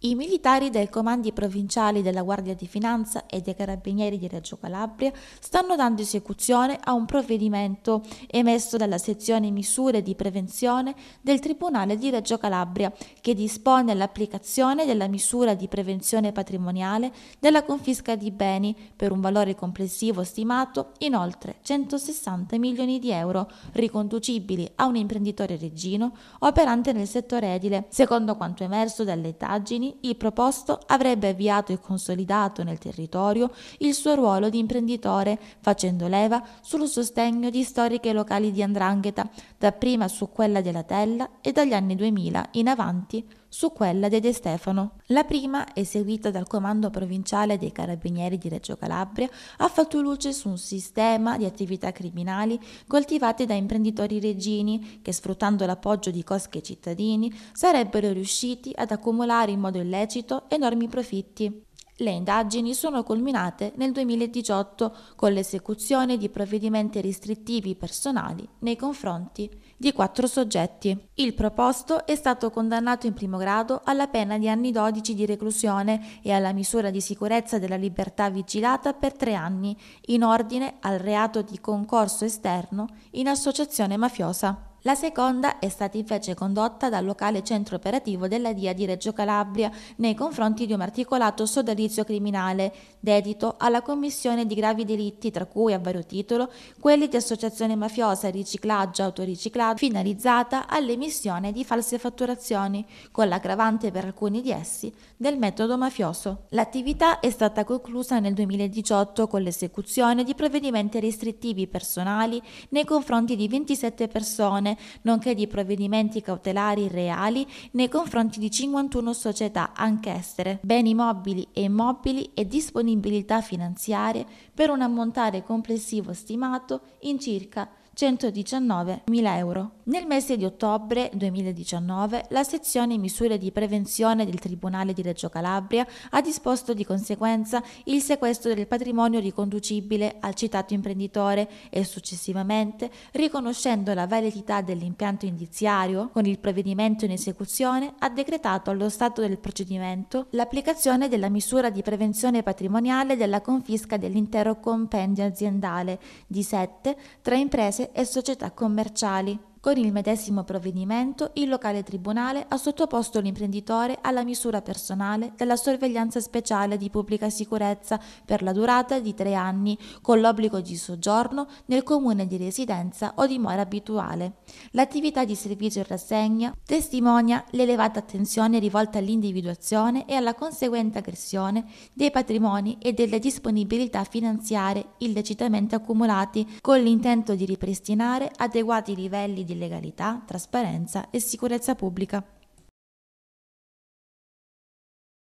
I militari dei comandi provinciali della Guardia di Finanza e dei Carabinieri di Reggio Calabria stanno dando esecuzione a un provvedimento emesso dalla sezione misure di prevenzione del Tribunale di Reggio Calabria che dispone l'applicazione della misura di prevenzione patrimoniale della confisca di beni per un valore complessivo stimato in oltre 160 milioni di euro riconducibili a un imprenditore reggino operante nel settore edile, secondo quanto emerso dalle indagini il proposto avrebbe avviato e consolidato nel territorio il suo ruolo di imprenditore facendo leva sul sostegno di storiche locali di Andrangheta, dapprima su quella della Tella e dagli anni 2000 in avanti su quella di De Stefano. La prima, eseguita dal Comando Provinciale dei Carabinieri di Reggio Calabria, ha fatto luce su un sistema di attività criminali coltivate da imprenditori regini che, sfruttando l'appoggio di cosche cittadini, sarebbero riusciti ad accumulare in modo illecito enormi profitti. Le indagini sono culminate nel 2018 con l'esecuzione di provvedimenti restrittivi personali nei confronti di quattro soggetti. Il proposto è stato condannato in primo grado alla pena di anni 12 di reclusione e alla misura di sicurezza della libertà vigilata per tre anni in ordine al reato di concorso esterno in associazione mafiosa. La seconda è stata invece condotta dal locale centro operativo della DIA di Reggio Calabria nei confronti di un articolato sodalizio criminale dedito alla commissione di gravi delitti, tra cui a vario titolo quelli di associazione mafiosa, riciclaggio, autoriciclaggio, finalizzata all'emissione di false fatturazioni, con l'aggravante per alcuni di essi del metodo mafioso. L'attività è stata conclusa nel 2018 con l'esecuzione di provvedimenti restrittivi personali nei confronti di 27 persone nonché di provvedimenti cautelari reali nei confronti di 51 società, anche estere, beni mobili e immobili e disponibilità finanziarie per un ammontare complessivo stimato in circa 119.000 euro. Nel mese di ottobre 2019 la sezione misure di prevenzione del Tribunale di Reggio Calabria ha disposto di conseguenza il sequestro del patrimonio riconducibile al citato imprenditore e successivamente, riconoscendo la validità dell'impianto indiziario con il provvedimento in esecuzione, ha decretato allo stato del procedimento l'applicazione della misura di prevenzione patrimoniale della confisca dell'intero compendio aziendale di sette tra imprese e società commerciali. Con il medesimo provvedimento il locale tribunale ha sottoposto l'imprenditore alla misura personale della sorveglianza speciale di pubblica sicurezza per la durata di tre anni, con l'obbligo di soggiorno nel comune di residenza o dimora abituale. L'attività di servizio e rassegna testimonia l'elevata attenzione rivolta all'individuazione e alla conseguente aggressione dei patrimoni e delle disponibilità finanziarie illecitamente accumulati con l'intento di ripristinare adeguati livelli di legalità, trasparenza e sicurezza pubblica.